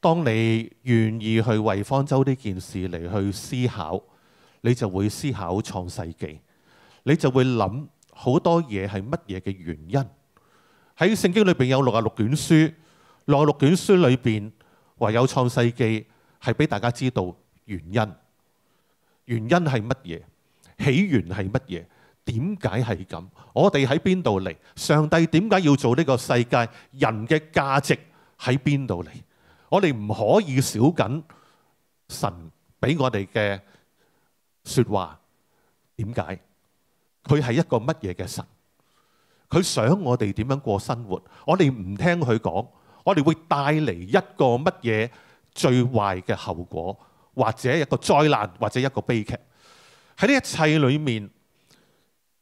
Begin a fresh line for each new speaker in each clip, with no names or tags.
當你願意去為方舟呢件事嚟去思考，你就會思考創世記，你就會諗好多嘢係乜嘢嘅原因。喺聖經裏邊有六啊六卷書，六六卷書裏邊唯有創世記係俾大家知道原因。原因係乜嘢？起源係乜嘢？點解係咁？我哋喺邊度嚟？上帝點解要做呢個世界？人嘅價值喺邊度嚟？我哋唔可以少緊神俾我哋嘅说話。點解佢係一個乜嘢嘅神？佢想我哋點樣過生活？我哋唔聽佢講，我哋會帶嚟一個乜嘢最壞嘅後果，或者一個災難，或者一個悲劇。喺呢一切裏面，《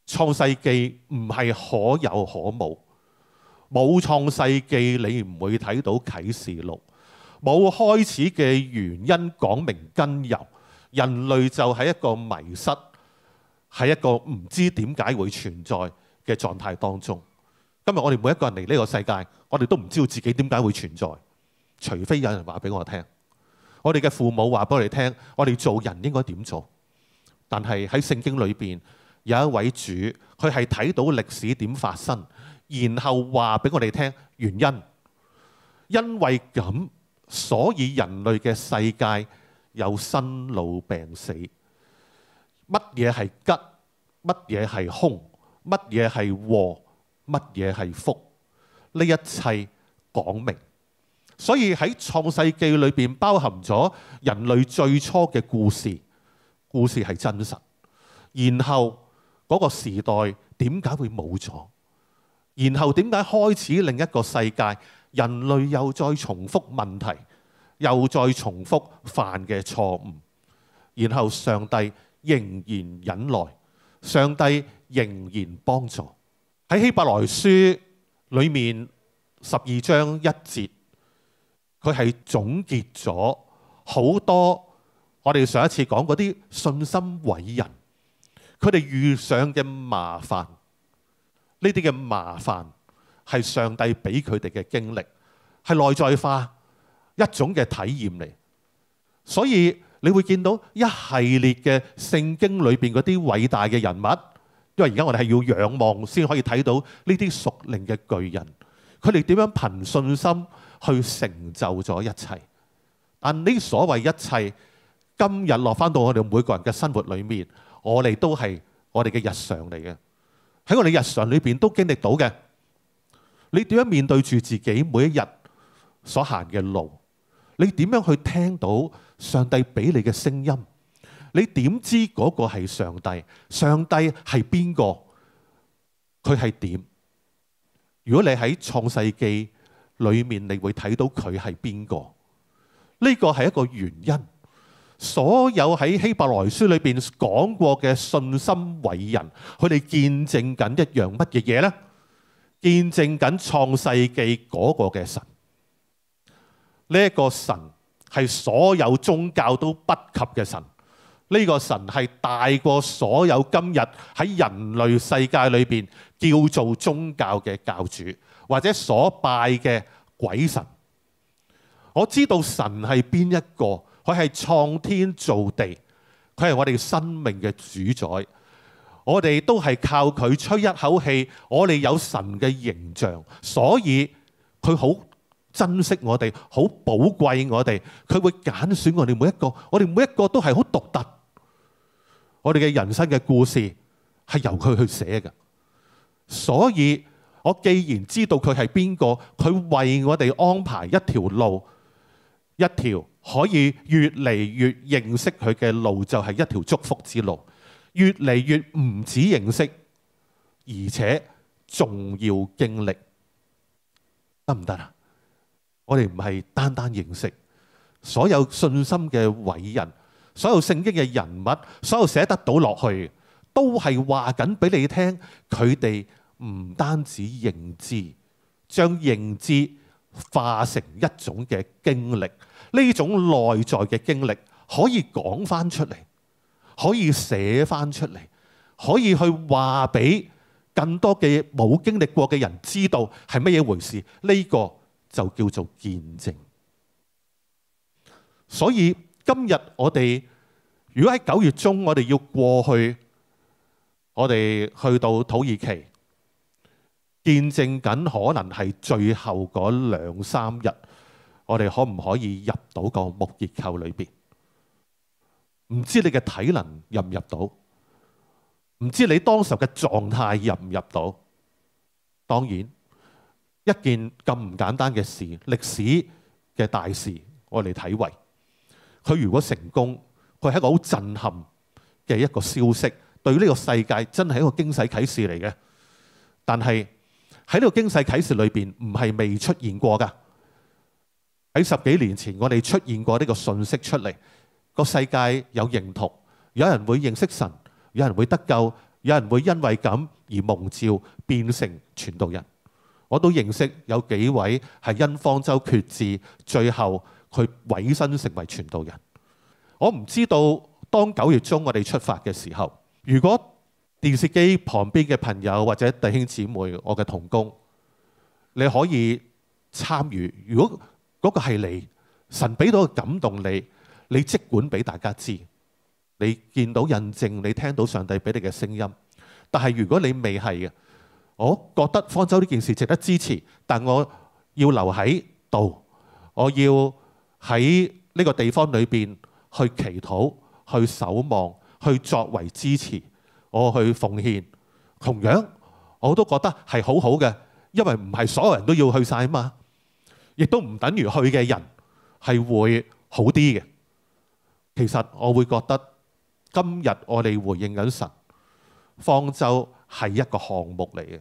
創世記》唔係可有可无，冇《創世記》，你唔會睇到《启示錄》。冇開始嘅原因，講明根由，人類就喺一個迷失，喺一個唔知點解會存在嘅狀態當中。今日我哋每一個人嚟呢個世界，我哋都唔知道自己點解會存在，除非有人話俾我聽。我哋嘅父母話俾我哋聽，我哋做人應該點做。但係喺聖經裏邊有一位主，佢係睇到歷史點發生，然後話俾我哋聽原因，因為咁。所以人類嘅世界有生老病死，乜嘢係吉？乜嘢係凶？乜嘢係禍？乜嘢係福？呢一切講明。所以喺創世記裏邊包含咗人類最初嘅故事，故事係真實。然後嗰個時代點解會冇咗？然後點解開始另一個世界？人類又再重複問題，又再重複犯嘅錯誤，然後上帝仍然忍耐，上帝仍然幫助。喺希伯來書裏面十二章一節，佢係總結咗好多我哋上一次講嗰啲信心偉人，佢哋遇上嘅麻煩，呢啲嘅麻煩係上帝俾佢哋嘅經歷。系内在化一種嘅體驗嚟，所以你會見到一系列嘅聖經裏邊嗰啲偉大嘅人物，因為而家我哋係要仰望先可以睇到呢啲屬靈嘅巨人，佢哋點樣憑信心去成就咗一切。但呢所謂一切，今日落翻到我哋每個人嘅生活裏面，我哋都係我哋嘅日常嚟嘅，喺我哋日常裏邊都經歷到嘅。你點樣面對住自己每一日？所行嘅路，你点样去听到上帝俾你嘅声音？你点知嗰个系上帝？上帝系边个？佢系点？如果你喺创世記里面，你会睇到佢系边个？呢个系一个原因。所有喺希伯来书里边讲过嘅信心伟人，佢哋见证紧一样乜嘢嘢呢？见证紧创世纪嗰个嘅神。呢一個神係所有宗教都不及嘅神，呢個神係大過所有今日喺人類世界裏邊叫做宗教嘅教主或者所拜嘅鬼神。我知道神係邊一個，佢係創天造地，佢係我哋生命嘅主宰。我哋都係靠佢吹一口氣，我哋有神嘅形象，所以佢好。珍惜我哋好宝贵，我哋佢会拣选我哋每一个，我哋每一个都系好独特。我哋嘅人生嘅故事系由佢去写嘅，所以我既然知道佢系边个，佢为我哋安排一条路，一条可以越嚟越认识佢嘅路，就系一条祝福之路。越嚟越唔止认识，而且仲要经历，得唔得啊？我哋唔系單單認識所有信心嘅偉人，所有圣经嘅人物，所有寫得到落去，都係話緊俾你聽。佢哋唔單止認知，將認知化成一種嘅經歷，呢種內在嘅經歷可以講翻出嚟，可以寫翻出嚟，可以去話俾更多嘅冇經歷過嘅人知道係乜嘢回事。呢個就叫做見證。所以今日我哋如果喺九月中，我哋要過去，我哋去到土耳其，見證緊可能係最後嗰兩三日，我哋可唔可以入到個木結構裏边？唔知你嘅體能入唔入到？唔知你當時候嘅狀態入唔入到？當然。一件咁唔簡單嘅事，歷史嘅大事，我嚟體會。佢如果成功，佢係一個好震撼嘅一個消息，對呢個世界真係一個驚世啟示嚟嘅。但係喺呢個驚世啟示裏邊，唔係未出現過㗎。喺十幾年前，我哋出現過呢個訊息出嚟，個世界有認同，有人會認識神，有人會得救，有人會因為咁而蒙召變成傳道人。我都認識有幾位係因方舟決志，最後佢委身成為傳道人。我唔知道當九月中我哋出發嘅時候，如果電視機旁邊嘅朋友或者弟兄姊妹、我嘅同工，你可以參與。如果嗰個係你，神俾到嘅感動你，你即管俾大家知。你見到印證，你聽到上帝俾你嘅聲音，但係如果你未係嘅。我覺得方舟呢件事值得支持，但我要留喺度，我要喺呢個地方裏邊去祈禱、去守望、去作為支持，我去奉獻。同樣我都覺得係好好嘅，因為唔係所有人都要去晒啊嘛，亦都唔等於去嘅人係會好啲嘅。其實我會覺得今日我哋回應緊神，方舟係一個項目嚟嘅。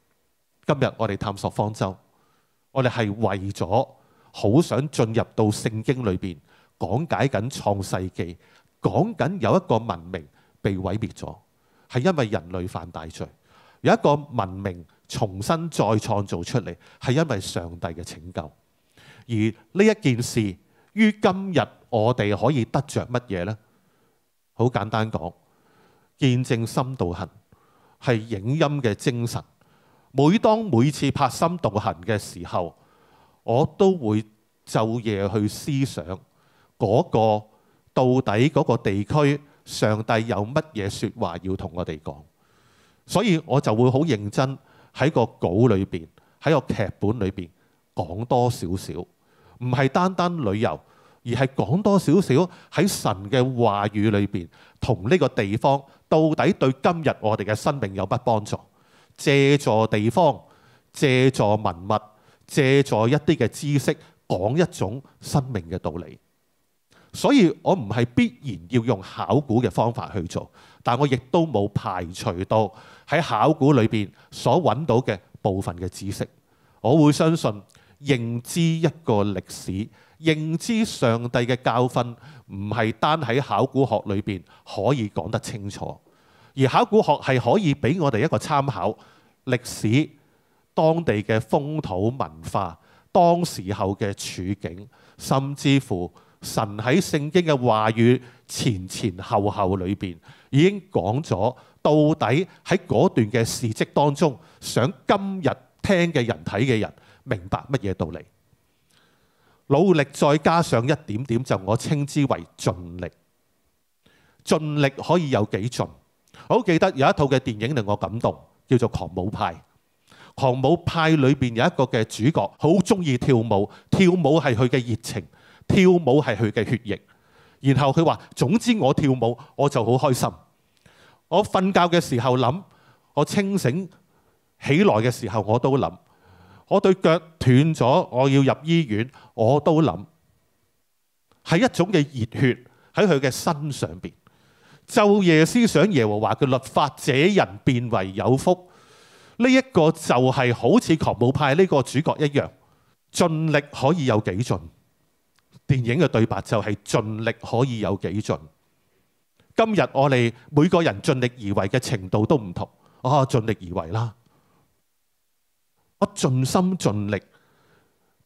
今日我哋探索方舟，我哋系为咗好想进入到圣经里边讲解紧创世纪，讲紧有一个文明被毁灭咗，系因为人类犯大罪；有一个文明重新再创造出嚟，系因为上帝嘅拯救。而呢一件事于今日我哋可以得着乜嘢呢？好简单讲，见证心道行系影音嘅精神。每当每次拍心動行嘅時候，我都會昼夜去思想嗰個到底嗰個地區上帝有乜嘢説話要同我哋講，所以我就會好認真喺個稿裏邊喺個劇本裏邊講多少少，唔係單單旅遊，而係講多少少喺神嘅話語裏邊，同呢個地方到底對今日我哋嘅生命有乜幫助。借助地方、借助文物、借助一啲嘅知識，講一種生命嘅道理。所以我唔係必然要用考古嘅方法去做，但我亦都冇排除到喺考古裏邊所揾到嘅部分嘅知識。我會相信認知一個歷史、認知上帝嘅教訓，唔係單喺考古學裏邊可以講得清楚，而考古學係可以俾我哋一個參考。歷史、當地嘅風土文化、當時候嘅處境，甚至乎神喺聖經嘅話語前前後後裏邊已經講咗，到底喺嗰段嘅事蹟當中，想今日聽嘅人睇嘅人明白乜嘢道理？努力再加上一點點，就我稱之為盡力。盡力可以有幾盡？好記得有一套嘅電影令我感動。叫做狂舞派，狂舞派裏邊有一個嘅主角，好中意跳舞，跳舞係佢嘅熱情，跳舞係佢嘅血液。然後佢話：總之我跳舞，我就好開心。我瞓覺嘅時候諗，我清醒起來嘅時候我都諗，我對腳斷咗，我要入醫院，我都諗，係一種嘅熱血喺佢嘅身上邊。昼夜思想耶和华嘅律法，这人变为有福。呢一个就系好似狂舞派呢个主角一样，尽力可以有几尽。电影嘅对白就系尽力可以有几尽。今日我哋每个人尽力而为嘅程度都唔同啊，尽力而为啦。我尽心尽力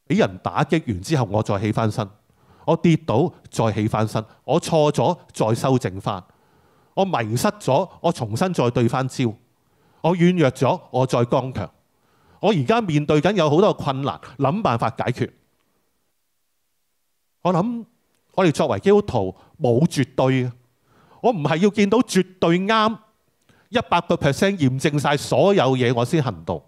俾人打击完之后，我再起翻身；我跌倒再起翻身；我错咗再修正翻。我迷失咗，我重新再對翻招；我軟弱咗，我再剛強。我而家面對緊有好多困難，諗辦法解決。我諗我哋作為基督徒冇絕對嘅，我唔係要見到絕對啱一百個 percent 驗證晒所有嘢我先行動。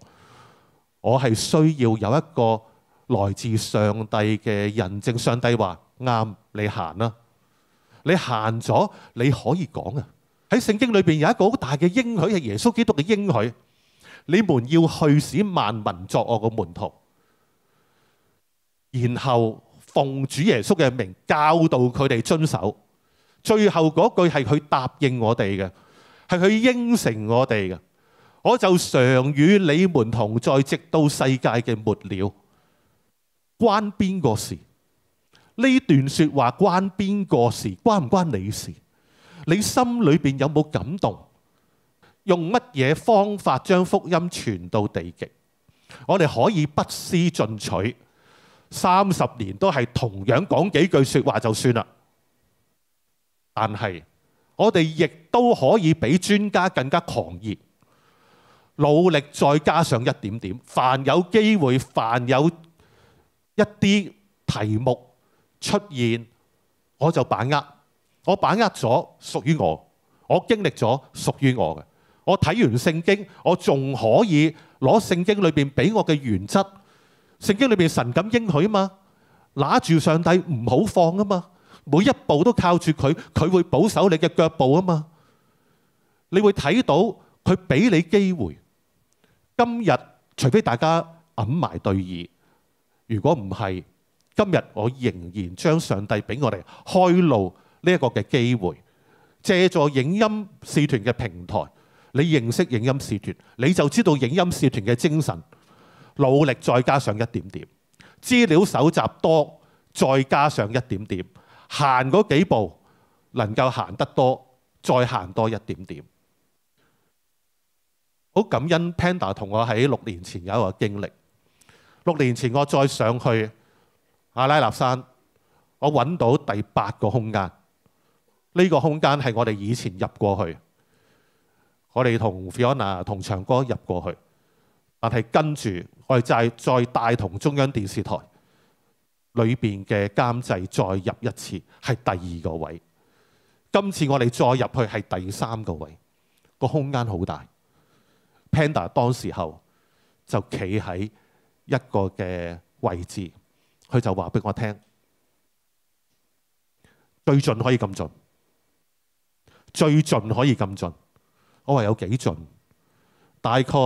我係需要有一個來自上帝嘅人證。上帝話啱，你行啦。你行咗，你可以講啊。喺圣经里边有一个好大嘅应许，系耶稣基督嘅应许，你们要去使万民作我嘅门徒，然后奉主耶稣嘅名教导佢哋遵守。最后嗰句系佢答应我哋嘅，系佢应承我哋嘅，我就常与你们同在，直到世界嘅末了。关边个事？呢段说话关边个事？关唔关你事？你心里邊有冇感動？用乜嘢方法將福音傳到地極？我哋可以不思進取，三十年都係同樣講幾句说話就算啦。但係我哋亦都可以比專家更加狂熱，努力再加上一點點。凡有機會，凡有一啲題目出現，我就把握。我把握咗屬於我，我經歷咗屬於我嘅。我睇完聖經，我仲可以攞聖經裏邊俾我嘅原則。聖經裏邊神咁應許啊嘛，拿住上帝唔好放啊嘛，每一步都靠住佢，佢會保守你嘅腳步啊嘛。你會睇到佢俾你機會。今日除非大家揞埋對耳，如果唔係，今日我仍然將上帝俾我哋開路。呢一個嘅機會，借助影音視團嘅平台，你認識影音視團，你就知道影音視團嘅精神，努力再加上一點點資料搜集多，再加上一點點行嗰幾步，能夠行得多，再行多一點點。好感恩 Panda 同我喺六年前有一個經歷。六年前我再上去阿拉納山，我揾到第八個空間。呢個空間係我哋以前入過去，我哋同 Fiona、同長哥入過去，但係跟住我哋再再帶同中央電視台裏邊嘅監製再入一次，係第二個位。今次我哋再入去係第三個位，個空間好大。Panda 當時候就企喺一個嘅位置，佢就話俾我聽：最盡可以咁盡。最盡可以咁盡，我話有幾盡，大概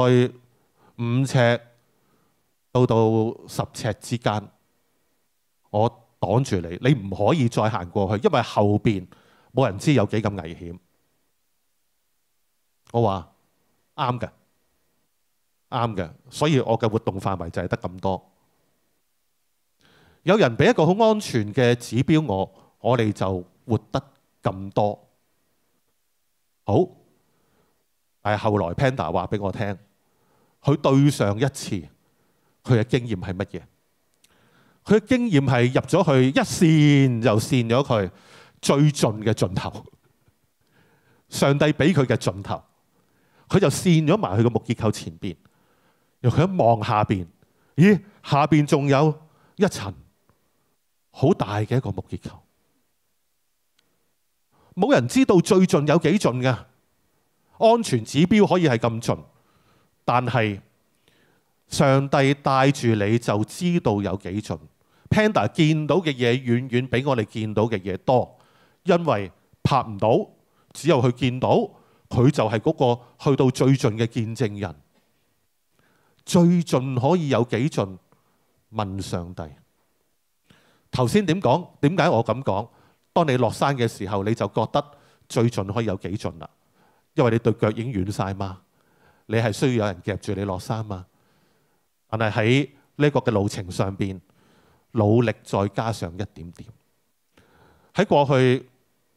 五尺到到十尺之間，我擋住你，你唔可以再行過去，因為後邊冇人知有幾咁危險。我話啱嘅，啱嘅，所以我嘅活動範圍就係得咁多。有人俾一個好安全嘅指標，我我哋就活得咁多。好，但系后来 Panda 话俾我听，佢对上一次佢嘅经验系乜嘢？佢嘅经验系入咗去一扇就扇咗佢最尽嘅尽头。上帝俾佢嘅尽头，佢就扇咗埋去个木结构前边。然后佢一望下边，咦？下边仲有一层好大嘅一个木结构。冇人知道最近有几尽嘅安全指标可以系咁尽，但系上帝带住你就知道有几尽。Panda 见到嘅嘢远远比我哋见到嘅嘢多，因为拍唔到，只有佢见到佢就系嗰个去到最尽嘅见证人。最尽可以有几尽？问上帝。头先点讲？点解我咁讲？當你落山嘅時候，你就覺得最盡可以有幾盡啦，因為你對腳已經軟晒嘛，你係需要有人夾住你落山嘛。但係喺呢個嘅路程上邊，努力再加上一點點。喺過去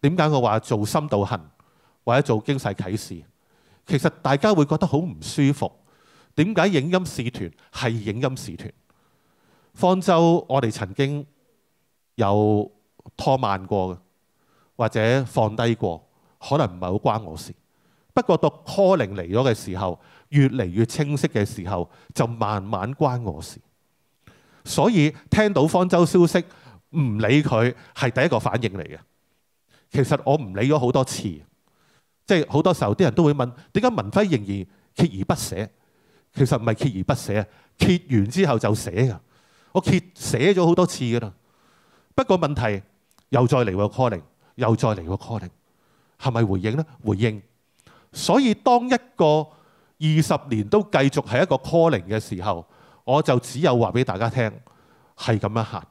點解我話做深度行或者做經世啟示，其實大家會覺得好唔舒服。點解影音視團係影音視團？方舟，我哋曾經有。拖慢過嘅，或者放低過，可能唔係好關我事。不過到 calling 嚟咗嘅時候，越嚟越清晰嘅時候，就慢慢關我事。所以聽到方舟消息，唔理佢係第一個反應嚟嘅。其實我唔理咗好多次，即係好多時候啲人都會問點解文輝仍然揭而不寫？其實唔係揭而不寫揭完之後就寫噶。我揭寫咗好多次噶啦。不過問題。又再嚟個 calling，又再嚟個 calling，係咪回應呢？回應。所以當一個二十年都繼續係一個 calling 嘅時候，我就只有話俾大家聽，係咁樣行。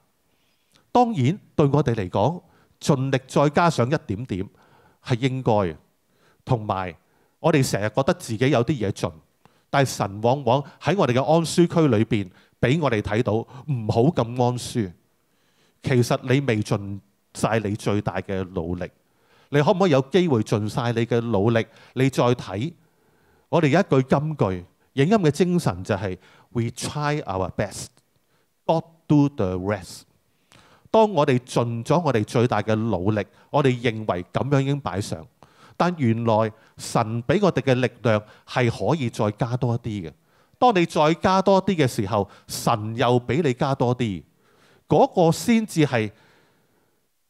當然對我哋嚟講，盡力再加上一點點係應該嘅。同埋我哋成日覺得自己有啲嘢盡，但係神往往喺我哋嘅安舒區裏邊俾我哋睇到，唔好咁安舒。其實你未盡。就係你最大嘅努力，你可唔可以有機會盡晒你嘅努力？你再睇，我哋有一句金句，影音嘅精神就係 We try our best, God do the rest。當我哋盡咗我哋最大嘅努力，我哋認為咁樣已經擺上，但原來神俾我哋嘅力量係可以再加多一啲嘅。當你再加多啲嘅時候，神又俾你加多啲，嗰個先至係。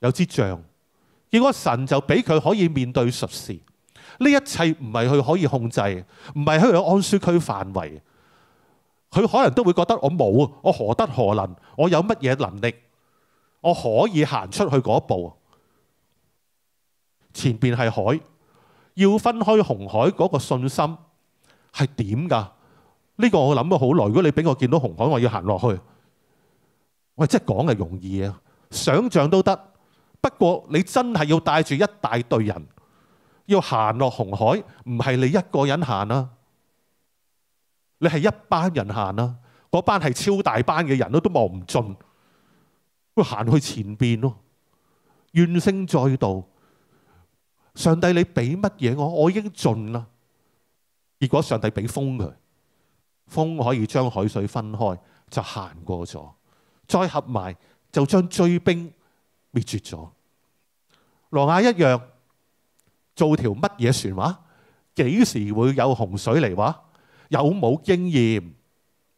有支杖，結果神就俾佢可以面對術事。呢一切唔係佢可以控制，唔係喺安舒區範圍。佢可能都會覺得我冇，我何德何能？我有乜嘢能力？我可以行出去嗰一步。前边係海，要分開紅海嗰個信心係點㗎？呢個我諗咗好耐。如果你俾我見到紅海，我要行落去。喂，即係講係容易啊，想像都得。不过你真系要带住一大队人，要行落红海，唔系你一个人行啊，你系一班人行啊，嗰班系超大班嘅人咯，都望唔尽，要行去前边咯，怨声载道，上帝你俾乜嘢我，我已经尽啦，结果上帝俾风佢，风可以将海水分开，就行过咗，再合埋就将追兵灭绝咗。羅亞一样做条乜嘢船话？几时会有洪水嚟话？有冇经验？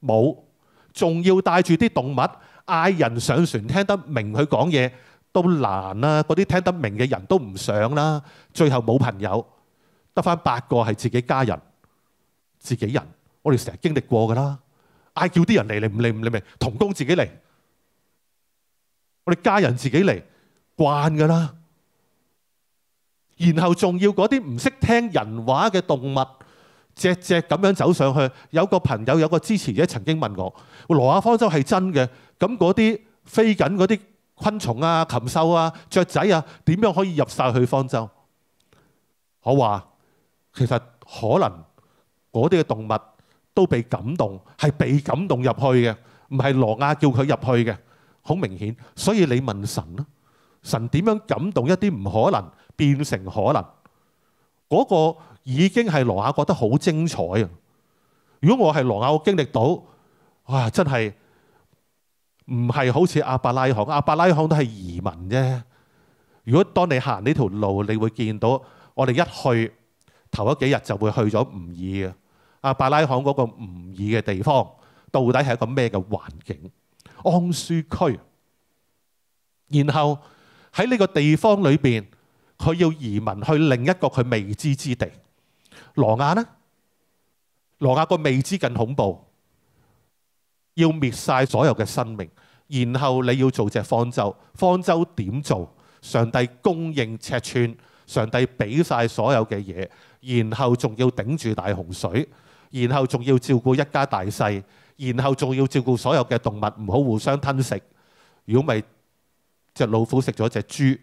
冇，仲要带住啲动物嗌人上船，听得明佢讲嘢都难啦。嗰啲听得明嘅人都唔想啦。最后冇朋友，得翻八个系自己家人、自己人。我哋成日经历过噶啦，嗌叫啲人嚟嚟唔嚟唔嚟咪同工自己嚟。我哋家人自己嚟惯噶啦。然後仲要嗰啲唔識聽人話嘅動物，只只咁樣走上去。有個朋友有個支持者曾經問我：羅亞方舟係真嘅，咁嗰啲飛緊嗰啲昆蟲啊、禽獸啊、雀仔啊，點樣可以入晒去方舟？我話其實可能嗰啲嘅動物都被感動，係被感動入去嘅，唔係羅亞叫佢入去嘅。好明顯，所以你問神咯，神點樣感動一啲唔可能？變成可能，嗰個已經係羅亞覺得好精彩啊！如果我係羅亞，我經歷到哇，真係唔係好似阿伯拉罕，阿伯拉罕都係移民啫。如果當你行呢條路，你會見到我哋一去頭一幾日就會去咗唔爾啊！阿伯拉罕嗰個吾爾嘅地方，到底係一個咩嘅環境？安舒區，然後喺呢個地方裏邊。佢要移民去另一個佢未知之地。羅亞呢？羅亞個未知更恐怖，要滅晒所有嘅生命，然後你要做隻方舟。方舟點做？上帝供應尺寸，上帝俾晒所有嘅嘢，然後仲要頂住大洪水，然後仲要照顧一家大細，然後仲要照顧所有嘅動物，唔好互相吞食。如果咪只老虎食咗只豬。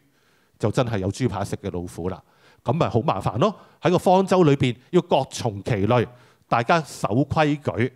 就真係有豬扒食嘅老虎啦！咁咪好麻煩咯。喺個方舟裏邊要各從其類，大家守規矩，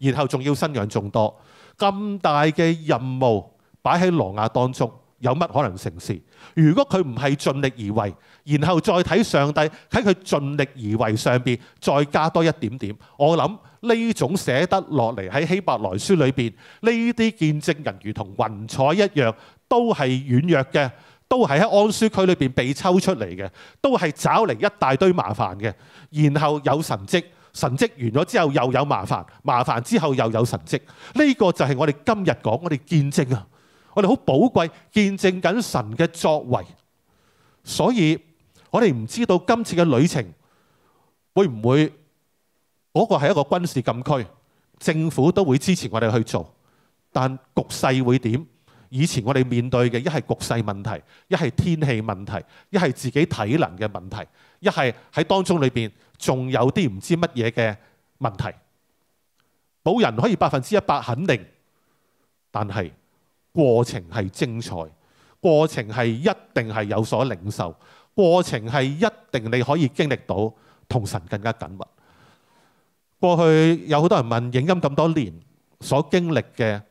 然後仲要生養眾多咁大嘅任務擺喺羅亞當中，有乜可能成事？如果佢唔係盡力而為，然後再睇上帝喺佢盡力而為上邊再加多一點點，我諗呢種寫得落嚟喺希伯來書裏邊呢啲見證人，如同雲彩一樣，都係軟弱嘅。都系喺安舒區裏邊被抽出嚟嘅，都係找嚟一大堆麻煩嘅，然後有神蹟，神蹟完咗之後又有麻煩，麻煩之後又有神蹟，呢個就係我哋今日講，我哋見證啊，我哋好寶貴見證緊神嘅作為，所以我哋唔知道今次嘅旅程會唔會嗰個係一個軍事禁區，政府都會支持我哋去做，但局勢會點？以前我哋面對嘅一係局勢問題，一係天氣問題，一係自己體能嘅問題，一係喺當中裏邊仲有啲唔知乜嘢嘅問題。冇人可以百分之一百肯定，但係過程係精彩，過程係一定係有所領受，過程係一定你可以經歷到同神更加緊密。過去有好多人問影音咁多年所經歷嘅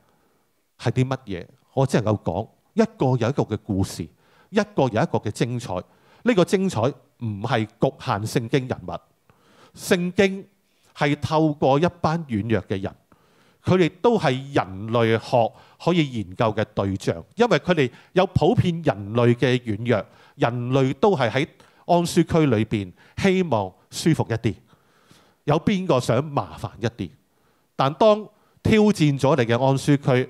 係啲乜嘢？我只能够講一個又一個嘅故事，一個又一個嘅精彩。呢個精彩唔係局限聖經人物，聖經係透過一班軟弱嘅人，佢哋都係人類學可以研究嘅對象，因為佢哋有普遍人類嘅軟弱。人類都係喺安舒區裏边希望舒服一啲，有邊個想麻煩一啲？但當挑戰咗你嘅安舒區。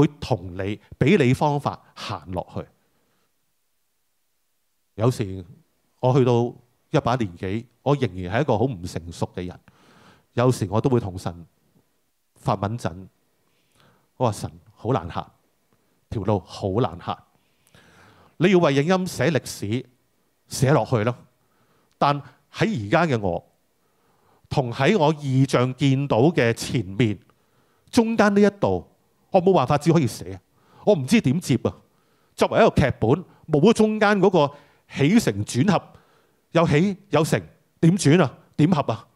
会同你俾你方法行落去。有时我去到一把年纪，我仍然系一个好唔成熟嘅人。有时我都会同神发敏阵，我话神好难行，条路好难行。你要为影音写历史，写落去咯，但喺而家嘅我，同喺我意象见到嘅前面中间呢一度。我冇辦法，只可以寫我唔知點接啊！作為一個劇本，冇咗中間嗰個起承轉合，有起有承，點轉啊？點合啊？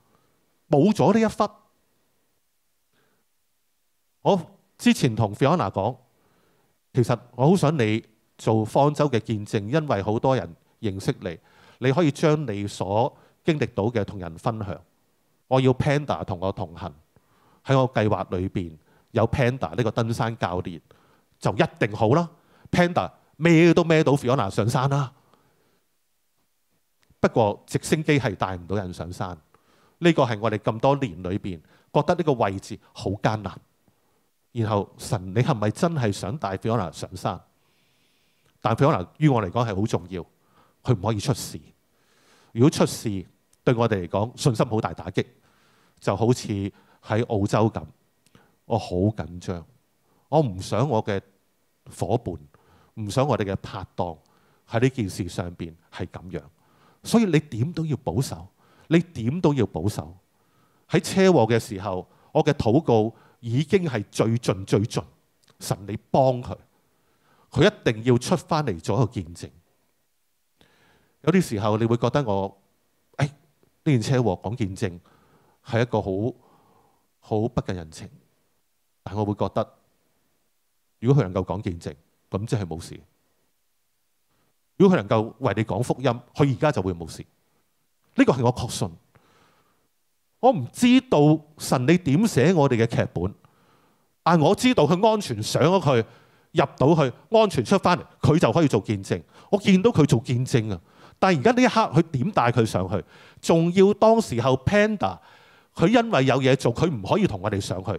冇咗呢一忽。我之前同 Fiona 講，其實我好想你做方舟嘅見證，因為好多人認識你，你可以將你所經歷到嘅同人分享。我要 Panda 同我同行喺我計劃裏邊。有 Panda 呢個登山教練就一定好啦，Panda 咩都孭到 Fiona 上山啦。不過直升機係帶唔到人上山，呢個係我哋咁多年裏邊覺得呢個位置好艱難。然後神，你係咪真係想帶 Fiona 上山？但 Fiona 於我嚟講係好重要，佢唔可以出事。如果出事對我哋嚟講信心好大打擊，就好似喺澳洲咁。我好緊張，我唔想我嘅伙伴，唔想我哋嘅拍檔喺呢件事上邊係咁樣。所以你點都要保守，你點都要保守喺車禍嘅時候。我嘅禱告已經係最盡最盡，神你幫佢，佢一定要出翻嚟做一個見證。有啲時候你會覺得我誒呢件車禍講見證係一個好好不近人情。但我会觉得，如果佢能够讲见证，咁即系冇事。如果佢能够为你讲福音，佢而家就会冇事。呢个系我确信。我唔知道神你点写我哋嘅剧本，但我知道佢安全上咗去，入到去，安全出翻嚟，佢就可以做见证。我见到佢做见证啊！但而家呢一刻，佢点带佢上去？仲要当时候 Panda，佢因为有嘢做，佢唔可以同我哋上去。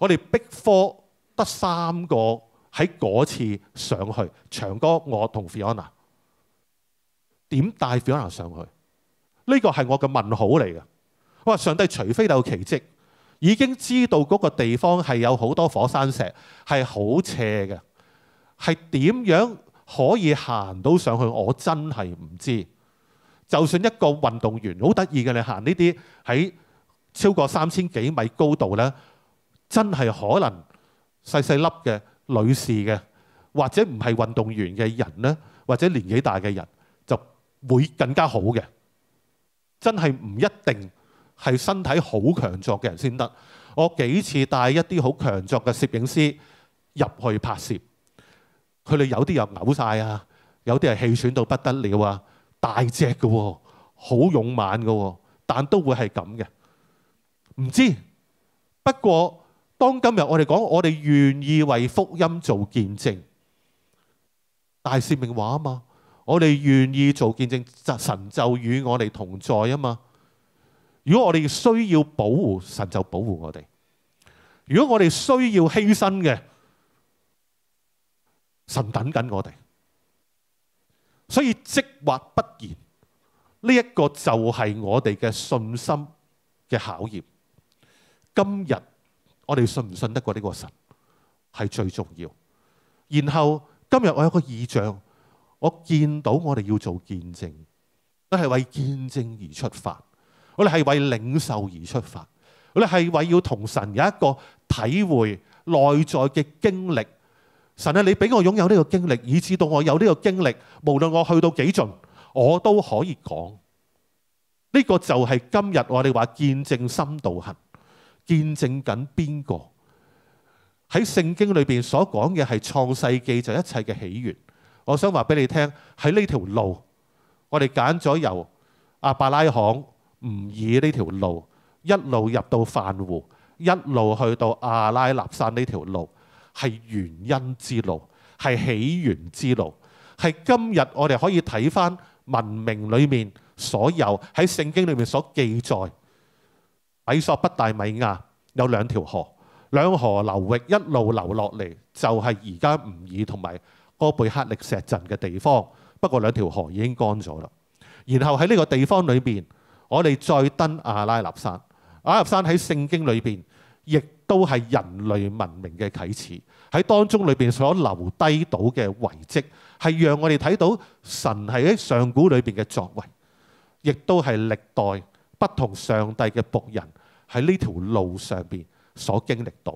我哋逼科得三個喺嗰次上去長哥，我同 Fiona 點帶 Fiona 上去？呢個係我嘅問號嚟嘅。我話上帝，除非有奇蹟，已經知道嗰個地方係有好多火山石係好斜嘅，係點樣可以行到上去？我真係唔知。就算一個運動員好得意嘅，你行呢啲喺超過三千幾米高度呢。真係可能細細粒嘅女士嘅，或者唔係運動員嘅人呢，或者年紀大嘅人，就會更加好嘅。真係唔一定係身體好強壯嘅人先得。我幾次帶一啲好強壯嘅攝影師入去拍攝，佢哋有啲又嘔晒啊，有啲係氣喘到不得了啊，大隻嘅喎，好勇猛嘅喎，但都會係咁嘅。唔知，不過。当今日我哋讲，我哋愿意为福音做见证，大使命话啊嘛，我哋愿意做见证，神就与我哋同在啊嘛。如果我哋需要保护，神就保护我哋；如果我哋需要牺牲嘅，神等紧我哋。所以即或不言，呢一个就系我哋嘅信心嘅考验。今日。我哋信唔信得过呢个神系最重要。然后今日我有个意象，我见到我哋要做见证，都系为见证而出发，我哋系为领袖而出发，我哋系为要同神有一个体会内在嘅经历。神啊，你俾我拥有呢个经历，以至到我有呢个经历，无论我去到几尽，我都可以讲。呢个就系今日我哋话见证深度行。见证紧边个喺圣经里边所讲嘅系创世纪就一切嘅起源。我想话俾你听喺呢条路，我哋拣咗由阿伯拉罕唔以呢条路一路入到泛湖，一路去到阿拉纳山呢条路系原因之路，系起源之路，系今日我哋可以睇翻文明里面所有喺圣经里面所记载。米索不大米亞有兩條河，兩河流域一路流落嚟就係而家吳爾同埋哥貝克力石鎮嘅地方。不過兩條河已經乾咗啦。然後喺呢個地方裏邊，我哋再登阿拉納山。阿拉納山喺聖經裏邊，亦都係人類文明嘅啟始。喺當中裏邊所留低到嘅遺跡，係讓我哋睇到神係喺上古裏邊嘅作為，亦都係歷代不同上帝嘅仆人。喺呢條路上邊所經歷到，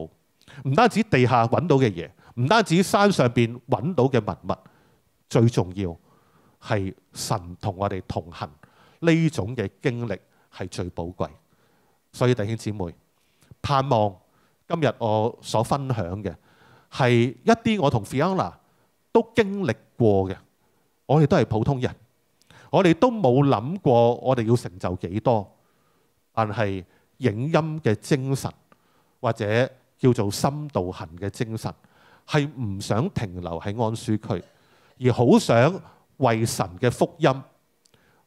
唔單止地下揾到嘅嘢，唔單止山上邊揾到嘅文物，最重要係神同我哋同行呢種嘅經歷係最寶貴。所以弟兄姊妹，盼望今日我所分享嘅係一啲我同 Fiona 都經歷過嘅，我哋都係普通人，我哋都冇諗過我哋要成就幾多，但係。影音嘅精神，或者叫做深度行嘅精神，系唔想停留喺安舒区，而好想为神嘅福音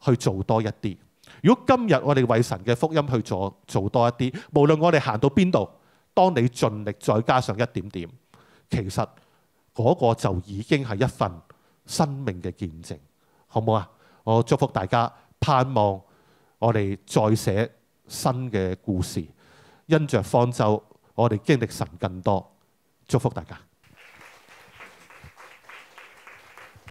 去做多一啲。如果今日我哋为神嘅福音去做做多一啲，无论我哋行到边度，当你尽力再加上一点点，其实嗰个就已经系一份生命嘅见证，好唔好啊？我祝福大家，盼望我哋再写新嘅故事，因着方舟，我哋經歷神更多，祝福大家。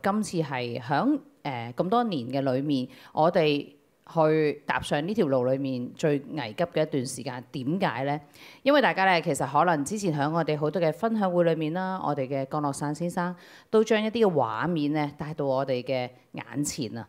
今次係響诶咁多年嘅裏面，我哋去踏上呢條路裏面最危急嘅一段時間，點解呢？因為大家咧，其實可能之前响我哋好多嘅分享會裏面啦，我哋嘅降落傘先生都將一啲嘅畫面咧帶到我哋嘅眼前啊！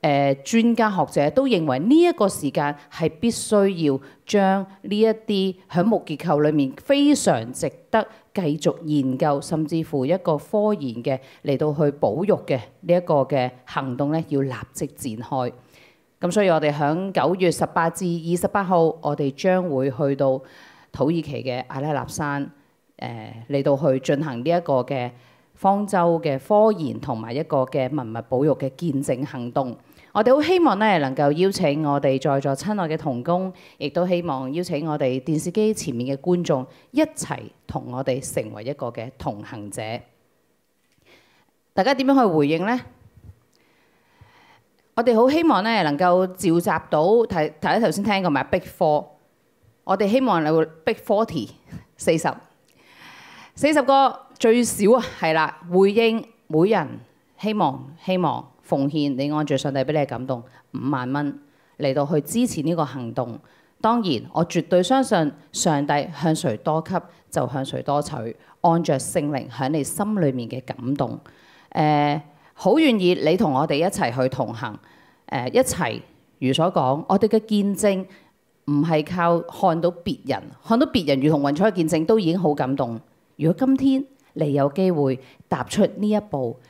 誒專家學者都認為呢一個時間係必須要將呢一啲響木結構裏面非常值得繼續研究，甚至乎一個科研嘅嚟到去保育嘅呢一個嘅行動咧，要立即展開。咁所以我哋響九月十八至二十八號，我哋將會去到土耳其嘅阿拉納山，誒嚟到去進行呢一個嘅方舟嘅科研同埋一個嘅文物保育嘅見證行動。我哋好希望咧，能夠邀請我哋在座親愛嘅同工，亦都希望邀請我哋電視機前面嘅觀眾一齊同我哋成為一個嘅同行者。大家點樣去回應呢？我哋好希望咧能夠召集到睇睇头頭先聽過咪？Big Four，我哋希望会 Big Forty 四十，四十個最少啊，係啦，回應每人希望希望。奉獻你按住上帝俾你嘅感動五萬蚊嚟到去支持呢個行動，當然我絕對相信上帝向誰多給就向誰多取，按着聖靈喺你心裏面嘅感動，誒好願意你同我哋一齊去同行，誒一齊如所講，我哋嘅見證唔係靠看到別人，看到別人如同雲彩嘅見證都已經好感動。如果今天你有機會踏出呢一步，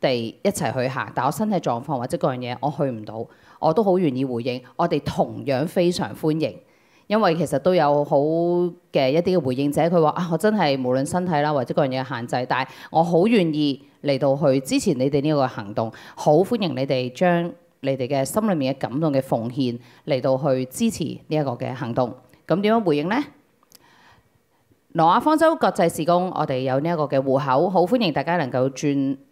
哋一齊去行，但我身體狀況或者各樣嘢，我去唔到，我都好願意回應。我哋同樣非常歡迎，因為其實都有好嘅一啲嘅回應者，佢話啊，我真係無論身體啦或者各樣嘢限制，但係我好願意嚟到去支持你哋呢個行動。好歡迎你哋將你哋嘅心裏面嘅感動嘅奉獻嚟到去支持呢一個嘅行動。咁點樣回應呢？挪亞方舟國際事工，我哋有呢一個嘅户口，好歡迎大家能夠轉。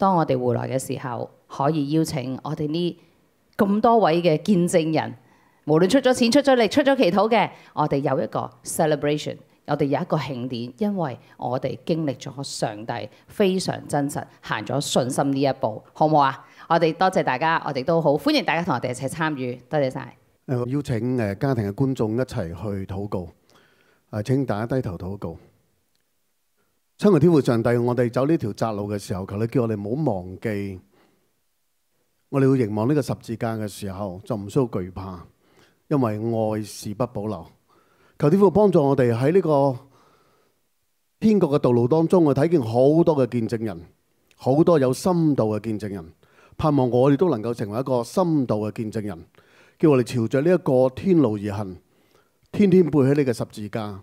当我哋回来嘅时候，可以邀请我哋呢咁多位嘅见证人，无论出咗钱、出咗力、出咗祈祷嘅，我哋有一个 celebration，我哋有一个庆典，因为我哋经历咗上帝非常真实行咗信心呢一步，好唔好啊？我哋多谢大家，我哋都好欢迎大家同我哋一齐参与，多谢晒。
邀请诶家庭嘅观众一齐去祷告，诶，请大家低头祷告。亲爱天父上帝，我哋走呢条窄路嘅时候，求你叫我哋唔好忘记，我哋要凝望呢个十字架嘅时候就唔需要惧怕，因为爱是不保留。求天父帮助我哋喺呢个天国嘅道路当中我睇见好多嘅见证人，好多有深度嘅见证人，盼望我哋都能够成为一个深度嘅见证人，叫我哋朝着呢一个天路而行，天天背起呢个十字架。